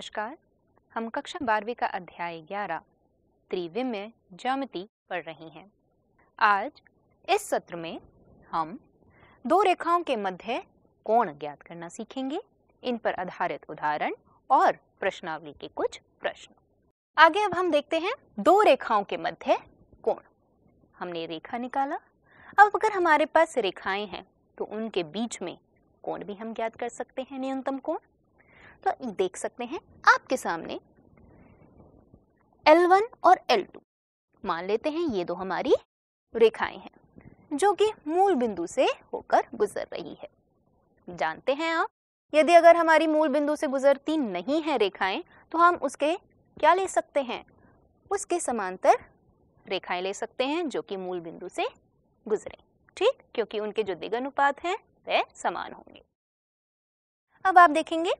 नमस्कार हम कक्षा बारहवीं का अध्याय ग्यारह त्रिविम में ज्यामिति पढ़ रही हैं आज इस सत्र में हम दो रेखाओं के मध्य कोण ज्ञात करना सीखेंगे इन पर आधारित उदाहरण और प्रश्नावली के कुछ प्रश्न आगे अब हम देखते हैं दो रेखाओं के मध्य कोण हमने रेखा निकाला अब अगर हमारे पास रेखाएं हैं तो उनके बीच में कोण भी हम ज्ञात कर सकते हैं न्यूनतम कोण तो देख सकते हैं आपके सामने L1 और L2 मान लेते हैं ये दो हमारी रेखाएं हैं जो कि मूल बिंदु से होकर गुजर रही है जानते हैं आप यदि अगर हमारी मूल बिंदु से गुजरती नहीं है रेखाएं तो हम उसके क्या ले सकते हैं उसके समांतर रेखाएं ले सकते हैं जो कि मूल बिंदु से गुजरे ठीक क्योंकि उनके जो दिग अनुपात हैं वह समान होंगे अब आप देखेंगे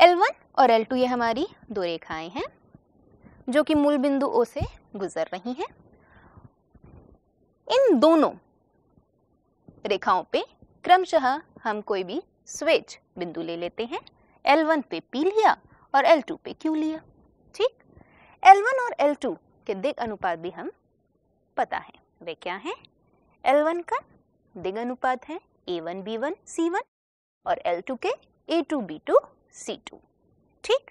L1 और L2 ये हमारी दो रेखाएं हैं जो कि मूल बिंदु O से गुजर रही हैं इन दोनों रेखाओं पे क्रमशः हम कोई भी स्वेच बिंदु ले लेते हैं L1 पे P लिया और L2 पे Q लिया ठीक L1 और L2 के दिग अनुपात भी हम पता है वे क्या एल L1 का दिग अनुपात है A1 B1 C1 और L2 के A2 B2 C2 ठीक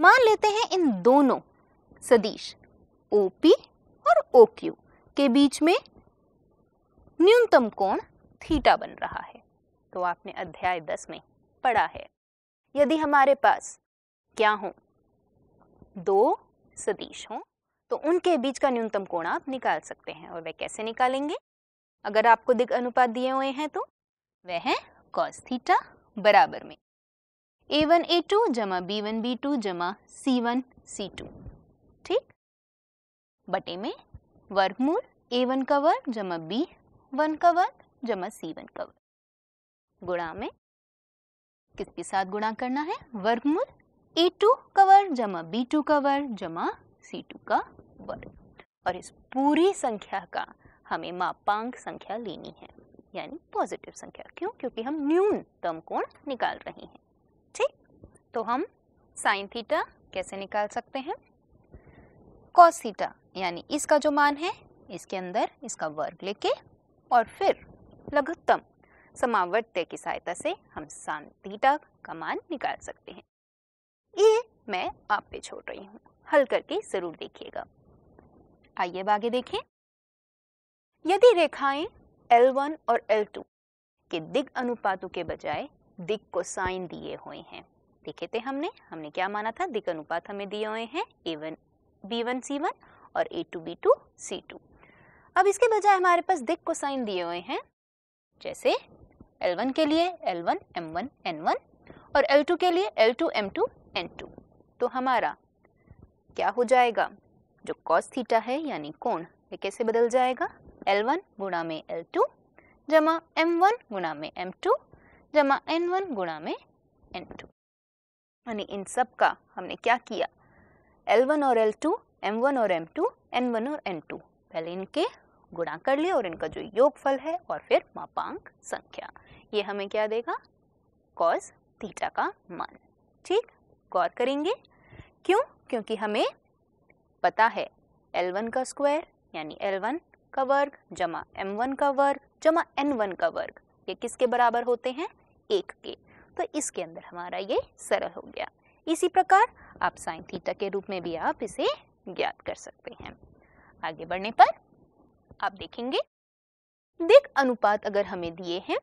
मान लेते हैं इन दोनों सदिश OP और OQ के बीच में न्यूनतम कोण थीटा बन रहा है तो आपने अध्याय 10 में पढ़ा है यदि हमारे पास क्या हो दो सदिश हो तो उनके बीच का न्यूनतम कोण आप निकाल सकते हैं और वह कैसे निकालेंगे अगर आपको दिग अनुपात दिए हुए हैं तो वह है कॉस थीटा बराबर में ए वन ए टू जमा बी वन बी टू जमा सी वन सी टू ठीक बटे में वर्गमूल ए वन का वर्ग जमा बी वन का वर्ग जमा सी वन का वर्ग गुणा में किसके साथ गुणा करना है वर्गमूल ए टू का वर्ग जमा बी टू का वर्ग जमा सी टू का वर्ग और इस पूरी संख्या का हमें मापांक संख्या लेनी है यानी पॉजिटिव संख्या क्यों क्योंकि हम न्यूनतम कोण निकाल रहे हैं तो हम साइन थीटा कैसे निकाल सकते हैं कॉस थीटा यानी इसका जो मान है इसके अंदर इसका वर्ग लेके और फिर लघुत्तम समावर्त्य की सहायता से हम साइन थीटा का मान निकाल सकते हैं ये मैं आप पे छोड़ रही हूँ हल करके जरूर देखिएगा आइए अब आगे देखें यदि रेखाएं L1 और L2 के दिग अनुपातों के बजाय दिग को साइन दिए हुए हैं देखे थे हमने हमने क्या माना था दिक अनुपात हमें दिए हुए हैं A one B one C one और A two B two C two अब इसके बजाय हमारे पास दिक को साइन दिए हुए हैं जैसे एल वन के लिए L one M one N one और एल टू के लिए L two M two N two तो हमारा क्या हो जाएगा जो कॉस थीटा है यानी कोण ये कैसे बदल जाएगा एल वन गुणा में एल टू जमा एम वन गुणा में एम टू जमा एन वन गुणा में एन टू यानी इन सब का हमने क्या किया L1 और L2, M1 और M2, N1 और N2 पहले इनके गुणा कर लिए और इनका जो योगफल है और फिर मापांक संख्या ये हमें क्या देगा कॉज थीटा का मान ठीक गौर करेंगे क्यों क्योंकि हमें पता है L1 का स्क्वायर यानी L1 का वर्ग जमा M1 का वर्ग जमा N1 का वर्ग ये किसके बराबर होते हैं एक के तो इसके अंदर हमारा ये सरल हो गया इसी प्रकार आप साइन थीटा के रूप में भी आप इसे ज्ञात कर सकते हैं आगे बढ़ने पर आप देखेंगे देख अनुपात अगर हमें दिए हैं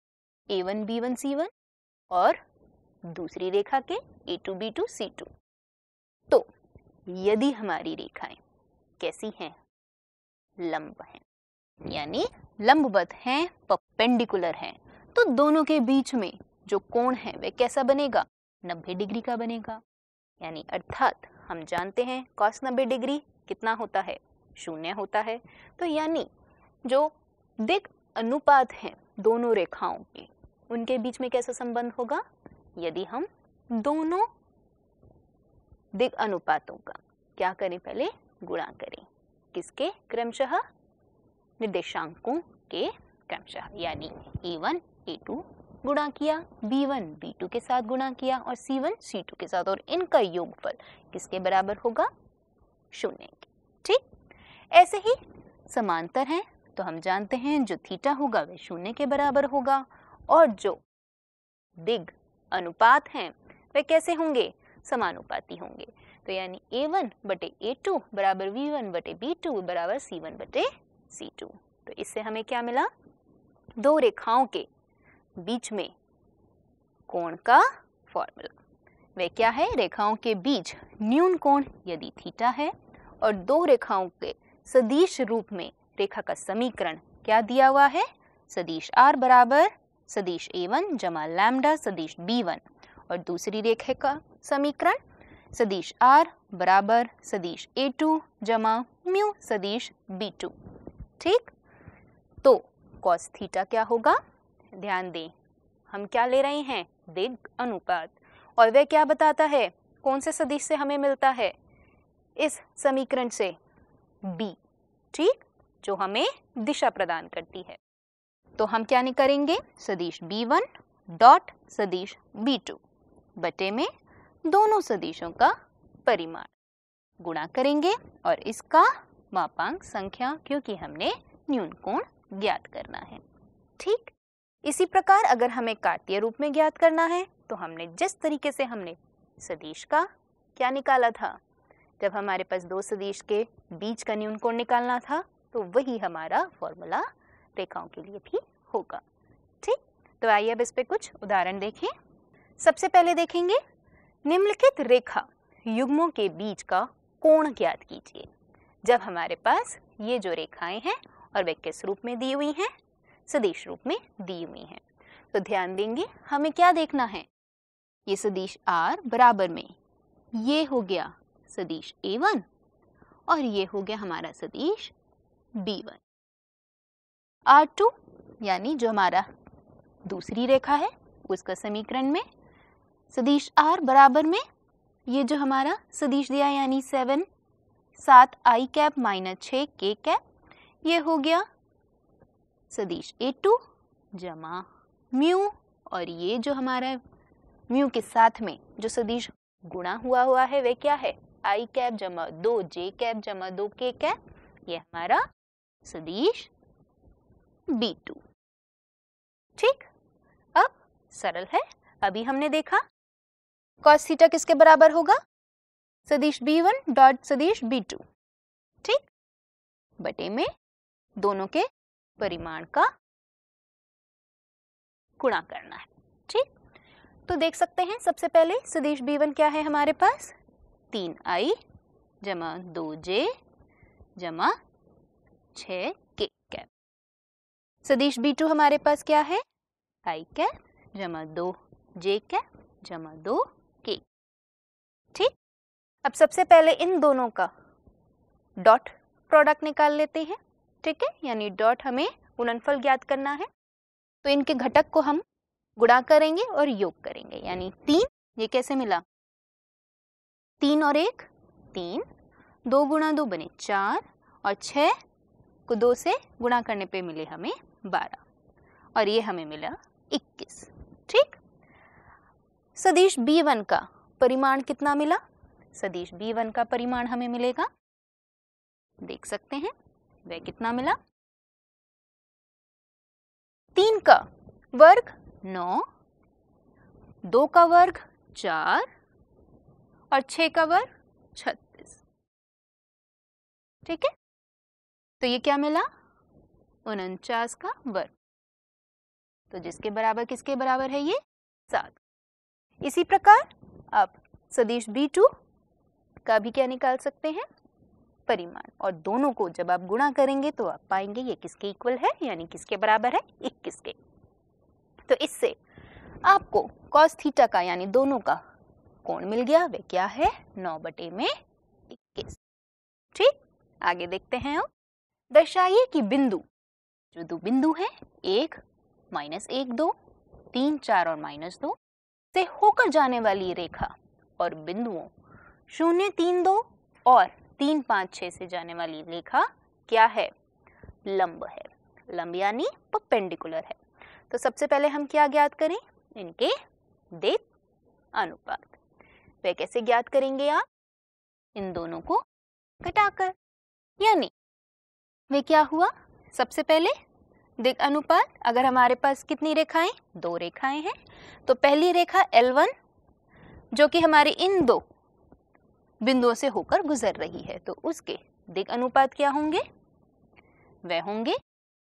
A one B one C one और दूसरी रेखा के A two B two C two तो यदि हमारी रेखाएं कैसी हैं लंब हैं यानी लंबवत हैं परपेंडिकुलर हैं तो दोनों के बीच में जो कोण है वह कैसा बनेगा 90 डिग्री का बनेगा यानी अर्थात हम जानते हैं कॉस 90 डिग्री कितना होता है शून्य होता है तो यानी जो दिग अनुपात हैं दोनों रेखाओं के उनके बीच में कैसा संबंध होगा यदि हम दोनों दिग अनुपातों का क्या करें पहले गुणा करें किसके क्रमशः निर्देशांकों के क्रमशः यानी ए वन ए टू गुणा किया बी वन बी टू के साथ गुणा किया और सी वन सी टू के साथ और इनका योगफल किसके बराबर होगा शून्य ठीक ऐसे ही समांतर हैं तो हम जानते हैं जो थीटा होगा वह शून्य के बराबर होगा और जो दिग अनुपात हैं वे कैसे होंगे समानुपाती होंगे तो यानी ए वन बटे ए टू बराबर वी वन बटे बी टू बराबर सी वन बटे सी टू तो इससे हमें क्या मिला दो रेखाओं के बीच में कोण का फॉर्मूला वे क्या है रेखाओं के बीच न्यून कोण यदि थीटा है और दो रेखाओं के सदिश रूप में रेखा का समीकरण क्या दिया हुआ है सदिश आर बराबर सदिश ए वन जमा लैमडा सदिश बी वन और दूसरी रेखा का समीकरण सदिश आर बराबर सदिश ए टू जमा म्यू सदिश बी टू ठीक तो कॉस थीटा क्या होगा ध्यान दें हम क्या ले रहे हैं दिग अनुपात और वह क्या बताता है कौन से सदिश से हमें मिलता है इस समीकरण से बी ठीक जो हमें दिशा प्रदान करती है तो हम क्या करेंगे सदिश बी वन डॉट सदिश बी टू बटे में दोनों सदिशों का परिमाण गुणा करेंगे और इसका मापांक संख्या क्योंकि हमने न्यून कोण ज्ञात करना है ठीक इसी प्रकार अगर हमें कार्तीय रूप में ज्ञात करना है तो हमने जिस तरीके से हमने सदीश का क्या निकाला था जब हमारे पास दो सदीश के बीच का न्यून कोण निकालना था तो वही हमारा फॉर्मूला रेखाओं के लिए भी होगा ठीक तो आइए अब इस पर कुछ उदाहरण देखें सबसे पहले देखेंगे निम्नलिखित रेखा युग्मों के बीच का कोण ज्ञात कीजिए जब हमारे पास ये जो रेखाएं हैं और वे किस रूप में दी हुई हैं सदिश रूप में दी हुई है तो ध्यान देंगे हमें क्या देखना है ये सदिश आर बराबर में ये हो गया सदिश ए वन और ये हो गया हमारा सदिश बी वन आर टू यानी जो हमारा दूसरी रेखा है उसका समीकरण में सदिश आर बराबर में ये जो हमारा सदिश दिया यानी सेवन सात आई कैप माइनस छ के कैप ये हो गया सदिश ए टू जमा म्यू और ये जो हमारा म्यू के साथ में जो सदिश गुणा हुआ हुआ है वह क्या है आई कैप जमा दो जे कैप जमा दो के कैप ये हमारा सदिश बी टू ठीक अब सरल है अभी हमने देखा कॉस थीटा किसके बराबर होगा सदिश बी वन डॉट सदिश बी टू ठीक बटे में दोनों के परिमाण का गुणा करना है ठीक तो देख सकते हैं सबसे पहले सदिश वन क्या है हमारे पास तीन आई जमा दो जे जमा छ के कैप सदिश टू हमारे पास क्या है आई कैप जमा दो जे कैप जमा दो के ठीक अब सबसे पहले इन दोनों का डॉट प्रोडक्ट निकाल लेते हैं ठीक है यानी डॉट हमें गुणनफल ज्ञात करना है तो इनके घटक को हम गुणा करेंगे और योग करेंगे यानी तीन ये कैसे मिला तीन और एक तीन दो गुणा दो बने चार और छह को दो से गुणा करने पे मिले हमें बारह और ये हमें मिला इक्कीस ठीक सदिश बी वन का परिमाण कितना मिला सदिश बी वन का परिमाण हमें मिलेगा देख सकते हैं वह कितना मिला तीन का वर्ग नौ दो का वर्ग चार और छ का वर्ग छत्तीस ठीक है तो ये क्या मिला उनचास का वर्ग तो जिसके बराबर किसके बराबर है ये सात इसी प्रकार आप सदीश बी टू का भी क्या निकाल सकते हैं परिमाण और दोनों को जब आप गुणा करेंगे तो आप पाएंगे ये किसके इक्वल है यानी किसके बराबर है इक्कीस के तो इससे आपको कॉस थीटा का यानी दोनों का कोण मिल गया वे क्या है नौ बटे में इक्कीस ठीक आगे देखते हैं हम दर्शाइए कि बिंदु जो दो बिंदु है एक माइनस एक दो तीन चार और माइनस दो से होकर जाने वाली रेखा और बिंदुओं शून्य तीन दो और तीन पाँच छः से जाने वाली रेखा क्या है लंब है लंब यानी पेंडिकुलर है तो सबसे पहले हम क्या ज्ञात करें इनके देत अनुपात वह कैसे ज्ञात करेंगे आप इन दोनों को घटाकर यानी वे क्या हुआ सबसे पहले दिग अनुपात अगर हमारे पास कितनी रेखाएं दो रेखाएं हैं तो पहली रेखा L1 जो कि हमारी इन दो बिंदुओं से होकर गुजर रही है तो उसके दिग अनुपात क्या होंगे वह होंगे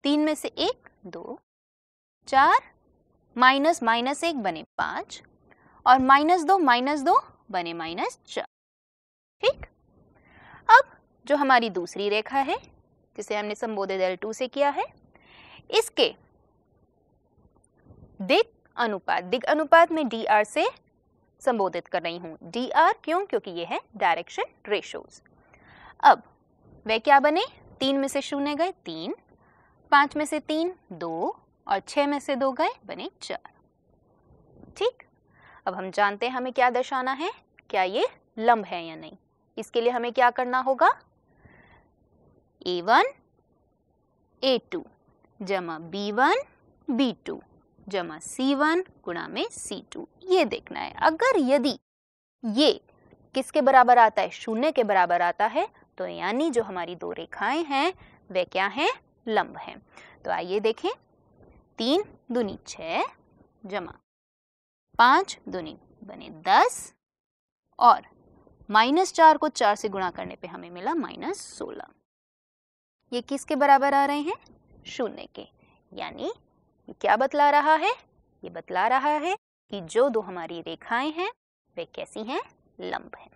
तीन में से एक दो चार माइनस माइनस एक बने पांच और माइनस दो माइनस दो बने माइनस चार ठीक अब जो हमारी दूसरी रेखा है जिसे हमने संबोधित एल टू से किया है इसके दिग अनुपात दिग अनुपात में डी आर से संबोधित कर रही हूँ डी आर क्यों क्योंकि ये है डायरेक्शन रेशोज अब वे क्या बने तीन में से शून्य गए तीन पाँच में से तीन दो और छः में से दो गए बने चार ठीक अब हम जानते हैं हमें क्या दर्शाना है क्या ये लंब है या नहीं इसके लिए हमें क्या करना होगा ए वन ए टू जमा बी वन बी टू जमा सी वन गुणा में सी टू ये देखना है अगर यदि ये किसके बराबर आता है शून्य के बराबर आता है तो यानी जो हमारी दो रेखाएं हैं वे क्या हैं लंब हैं तो आइए देखें तीन दुनी छ जमा पांच दुनी बने दस और माइनस चार को चार से गुणा करने पे हमें मिला माइनस सोलह ये किसके बराबर आ रहे हैं शून्य के यानी ये क्या बतला रहा है ये बतला रहा है कि जो दो हमारी रेखाएं हैं वे कैसी हैं लंब हैं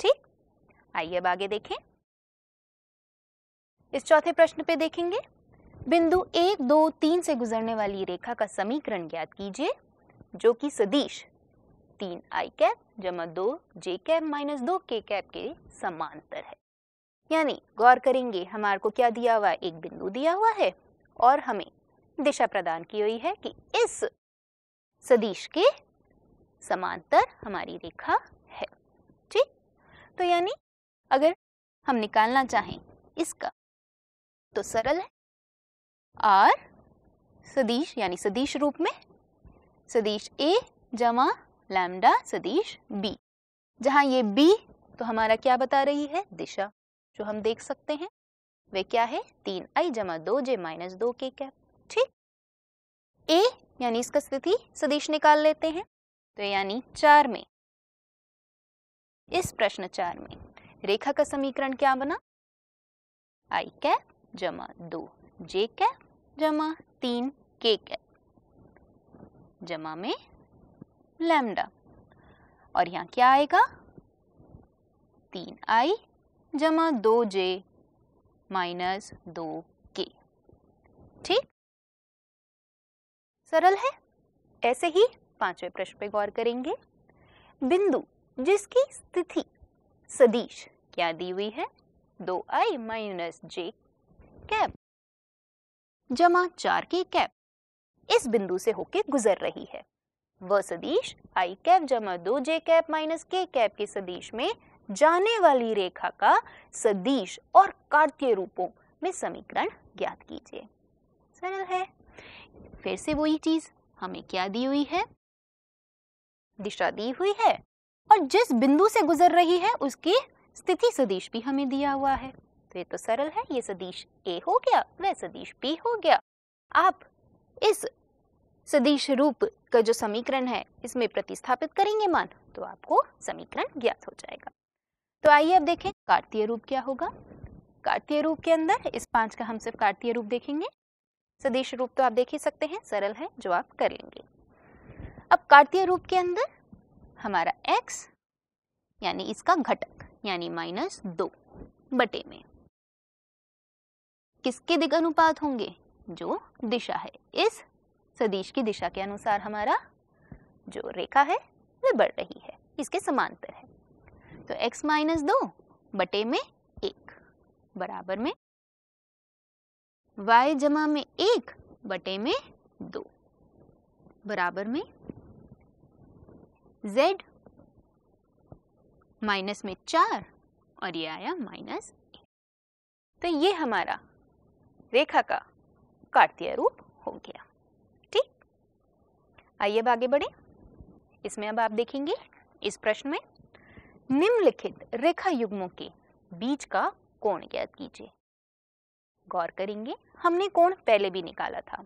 ठीक आइए अब आगे देखें इस चौथे प्रश्न पे देखेंगे बिंदु एक दो तीन से गुजरने वाली रेखा का समीकरण ज्ञात कीजिए जो कि की सदिश तीन आई कैप जमा दो जे कैप माइनस दो के कैप के समांतर है यानी गौर करेंगे हमारे को क्या दिया हुआ है एक बिंदु दिया हुआ है और हमें दिशा प्रदान की हुई है कि इस सदिश के समांतर हमारी रेखा है ठीक तो यानी अगर हम निकालना चाहें इसका तो सरल है आर सदिश यानी सदिश रूप में सदिश ए जमा लैमडा सदिश बी जहां ये बी तो हमारा क्या बता रही है दिशा जो हम देख सकते हैं वे क्या है तीन आई जमा दो जे माइनस दो के कैप ठीक ए यानी इसका स्थिति सदिश निकाल लेते हैं तो यानी चार में इस प्रश्न चार में रेखा का समीकरण क्या बना आई कै जमा दो जे कै जमा तीन के कै जमा में लैम्डा और यहाँ क्या आएगा तीन आई जमा दो जे माइनस दो के ठीक सरल है ऐसे ही पांचवें प्रश्न पे गौर करेंगे बिंदु जिसकी स्थिति सदिश क्या दी हुई है दो आई माइनस जे कैप जमा चार की कैप इस बिंदु से होके गुजर रही है वह सदिश आई कैप जमा दो J cap minus K cap के सदिश में जाने वाली रेखा का सदिश और कार्तीय रूपों में समीकरण ज्ञात कीजिए सरल है फिर से वही चीज हमें क्या दी हुई है दिशा दी हुई है और जिस बिंदु से गुजर रही है उसकी स्थिति सदिश भी हमें दिया हुआ है तो ये तो सरल है ये सदिश ए हो गया वह सदिश बी हो गया आप इस सदिश रूप का जो समीकरण है इसमें प्रतिस्थापित करेंगे मान तो आपको समीकरण ज्ञात हो जाएगा तो आइए अब देखें कार्तीय रूप क्या होगा कार्तीय रूप के अंदर इस पांच का हम सिर्फ कार्तीय रूप देखेंगे सदिश रूप तो आप देख ही सकते हैं सरल है जो आप कर लेंगे अब कार्तीय रूप के अंदर हमारा x यानी इसका घटक यानी माइनस दो बटे में किसके दिग अनुपात होंगे जो दिशा है इस सदिश की दिशा के अनुसार हमारा जो रेखा है वह बढ़ रही है इसके समांतर है तो x माइनस दो बटे में एक बराबर में y जमा में एक बटे में दो बराबर में z माइनस में चार और ये आया माइनस तो ये हमारा रेखा का कार्तीय रूप हो गया ठीक आइए अब आगे बढ़े इसमें अब आप देखेंगे इस प्रश्न में निम्नलिखित रेखा युग्मों के बीच का कोण ज्ञात कीजिए गौर करेंगे हमने कोण पहले भी निकाला था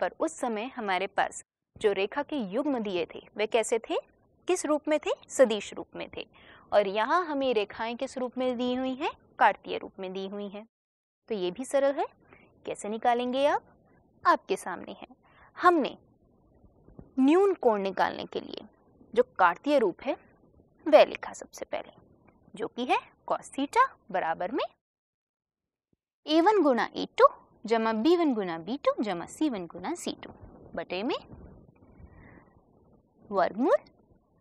पर उस समय हमारे पास जो रेखा के युग्म दिए थे वे कैसे थे किस रूप में थे सदिश रूप में थे और यहाँ हमें रेखाएं किस रूप में दी हुई हैं कार्तीय रूप में दी हुई हैं तो ये भी सरल है कैसे निकालेंगे आप आपके सामने है हमने न्यून कोण निकालने के लिए जो कार्तीय रूप है वह लिखा सबसे पहले जो कि है कॉस्थीटा बराबर में ए वन गुना ए टू जमा बी वन गुना बी टू जमा C one Guna C to बटे में वर्गमूल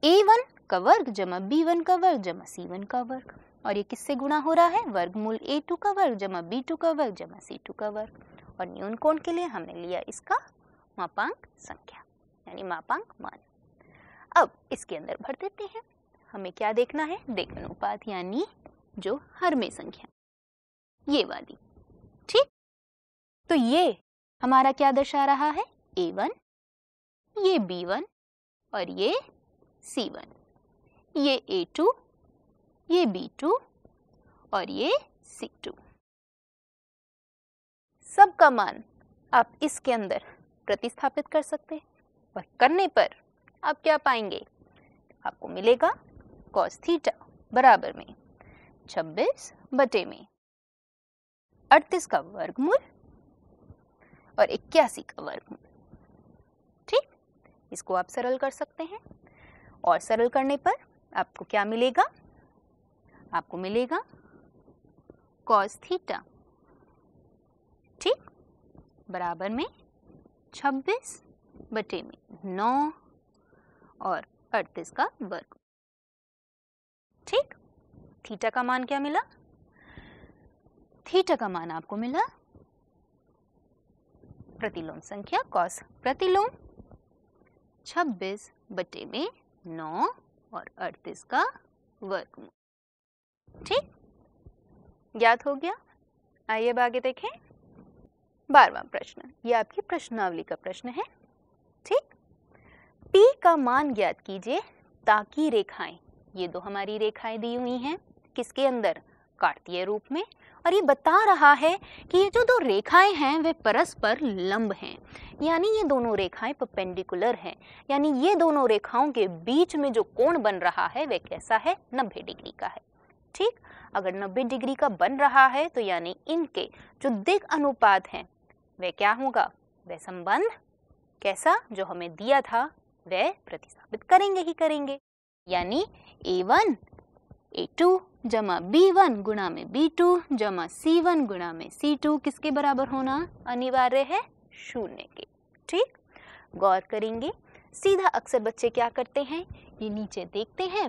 ए वन का वर्ग जमा बी वन का वर्ग जमा सी वन का वर्ग और ये किससे गुणा हो रहा है वर्गमूल ए टू का वर्ग जमा बी टू का वर्ग जमा सी टू का वर्ग और न्यून कोण के लिए हमने लिया इसका मापांक संख्या यानी मापांक मान अब इसके अंदर भर देते हैं हमें क्या देखना है देखनुपात यानी जो हर में संख्या ये वाली तो ये हमारा क्या दर्शा रहा है ए वन ये बी वन और ये सी वन ये ए टू ये बी टू और ये सी टू सबका मान आप इसके अंदर प्रतिस्थापित कर सकते हैं और करने पर आप क्या पाएंगे आपको मिलेगा कॉस थीटा बराबर में 26 बटे में 38 का वर्गमूल और इक्यासी का वर्गमूल ठीक इसको आप सरल कर सकते हैं और सरल करने पर आपको क्या मिलेगा आपको मिलेगा कॉस थीटा ठीक बराबर में छब्बीस बटे में नौ और अड़तीस का वर्ग ठीक थीटा का मान क्या मिला थीटा का मान आपको मिला प्रतिलोम संख्या कॉस प्रतिलोम 26 बटे में 9 और 38 का वर्गमूल ठीक ज्ञात हो गया आइए अब आगे देखें बारवा प्रश्न ये आपकी प्रश्नावली का प्रश्न है ठीक पी का मान ज्ञात कीजिए ताकि रेखाएं ये दो हमारी रेखाएं दी हुई हैं किसके अंदर कार्तीय रूप में और ये बता रहा है कि ये जो दो रेखाएं हैं वे परस्पर लंब हैं यानी ये दोनों रेखाएं परपेंडिकुलर हैं यानी ये दोनों रेखाओं के बीच में जो कोण बन रहा है वह कैसा है नब्बे डिग्री का है ठीक अगर नब्बे डिग्री का बन रहा है तो यानी इनके जो दिग अनुपात हैं वह क्या होगा वह संबंध कैसा जो हमें दिया था वह प्रतिस्थापित करेंगे ही करेंगे यानी ए वन ए टू जमा बी वन गुणा में बी टू जमा सी वन गुणा में सी टू किसके बराबर होना अनिवार्य है शून्य के ठीक गौर करेंगे सीधा अक्सर बच्चे क्या करते हैं ये नीचे देखते हैं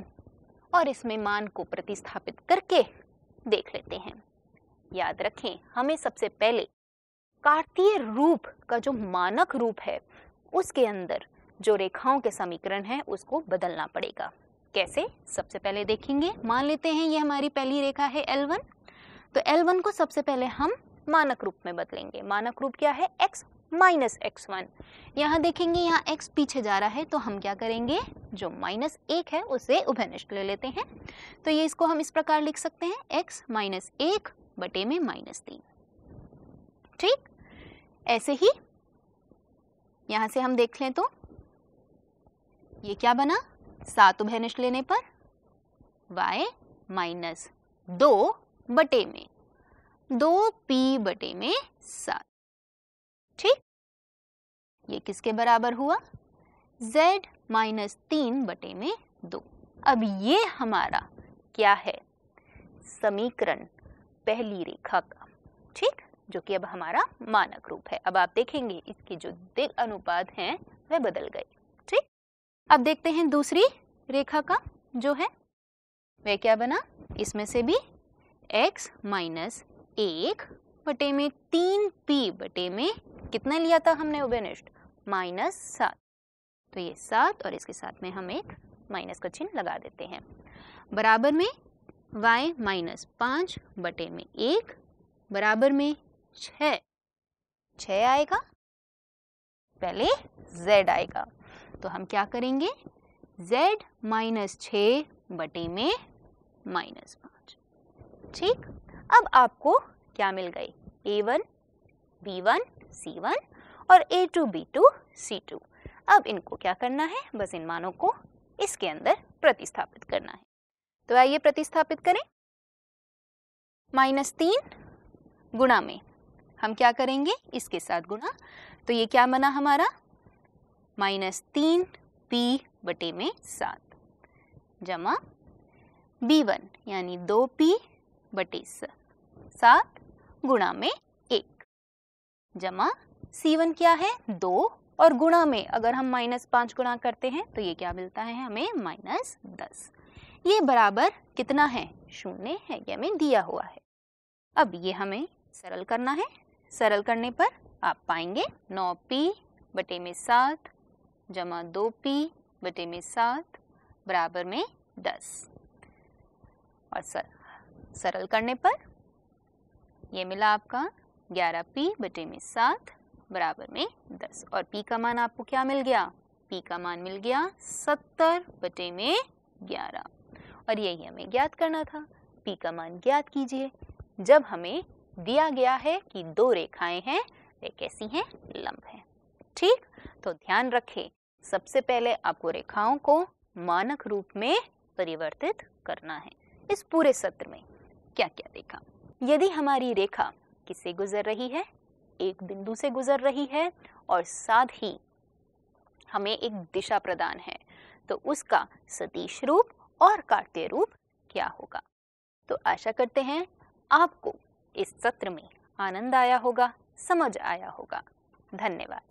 और इसमें मान को प्रतिस्थापित करके देख लेते हैं याद रखें हमें सबसे पहले कार्तीय रूप का जो मानक रूप है उसके अंदर जो रेखाओं के समीकरण है उसको बदलना पड़ेगा कैसे सबसे पहले देखेंगे मान लेते हैं ये हमारी पहली रेखा है L1 तो L1 को सबसे पहले हम मानक रूप में बदलेंगे मानक रूप क्या है x माइनस एक्स वन यहाँ देखेंगे यहाँ x पीछे जा रहा है तो हम क्या करेंगे जो माइनस एक है उसे उभयनिष्ठ ले लेते हैं तो ये इसको हम इस प्रकार लिख सकते हैं x माइनस एक बटे में माइनस तीन ठीक ऐसे ही यहाँ से हम देख लें तो ये क्या बना सात उभयनिष्ठ लेने पर y माइनस दो बटे में दो p बटे में सात ठीक ये किसके बराबर हुआ z माइनस तीन बटे में दो अब ये हमारा क्या है समीकरण पहली रेखा का ठीक जो कि अब हमारा मानक रूप है अब आप देखेंगे इसके जो दिग अनुपात हैं वह बदल गए अब देखते हैं दूसरी रेखा का जो है वह क्या बना इसमें से भी x माइनस एक बटे में तीन पी बटे में कितना लिया था हमने उभयनिष्ठ माइनस सात तो ये सात और इसके साथ में हम एक माइनस का चिन्ह लगा देते हैं बराबर में y माइनस पाँच बटे में एक बराबर में छ छ आएगा पहले z आएगा तो हम क्या करेंगे z माइनस छ बटे में माइनस पाँच ठीक अब आपको क्या मिल गई A one B one C one और A two B two C two अब इनको क्या करना है बस इन मानों को इसके अंदर प्रतिस्थापित करना है तो आइए प्रतिस्थापित करें माइनस तीन गुणा में हम क्या करेंगे इसके साथ गुणा तो ये क्या बना हमारा माइनस तीन पी बटे में सात जमा बी वन यानी दो पी बटे सात गुणा में एक जमा सी वन क्या है दो और गुणा में अगर हम माइनस पांच गुणा करते हैं तो ये क्या मिलता है हमें माइनस दस ये बराबर कितना है शून्य है ये हमें दिया हुआ है अब ये हमें सरल करना है सरल करने पर आप पाएंगे नौ पी बटे में सात जमा दो पी बटे में सात बराबर में दस और सर, सरल करने पर यह मिला आपका ग्यारह पी बटे में सात बराबर में दस और पी का मान आपको क्या मिल गया पी का मान मिल गया सत्तर बटे में ग्यारह और यही हमें ज्ञात करना था पी का मान ज्ञात कीजिए जब हमें दिया गया है कि दो रेखाएं हैं वे कैसी हैं लंब हैं ठीक तो ध्यान रखें सबसे पहले आपको रेखाओं को मानक रूप में परिवर्तित करना है इस पूरे सत्र में क्या क्या देखा यदि हमारी रेखा किससे गुजर रही है एक बिंदु से गुजर रही है और साथ ही हमें एक दिशा प्रदान है तो उसका सतीश रूप और कार्तीय रूप क्या होगा तो आशा करते हैं आपको इस सत्र में आनंद आया होगा समझ आया होगा धन्यवाद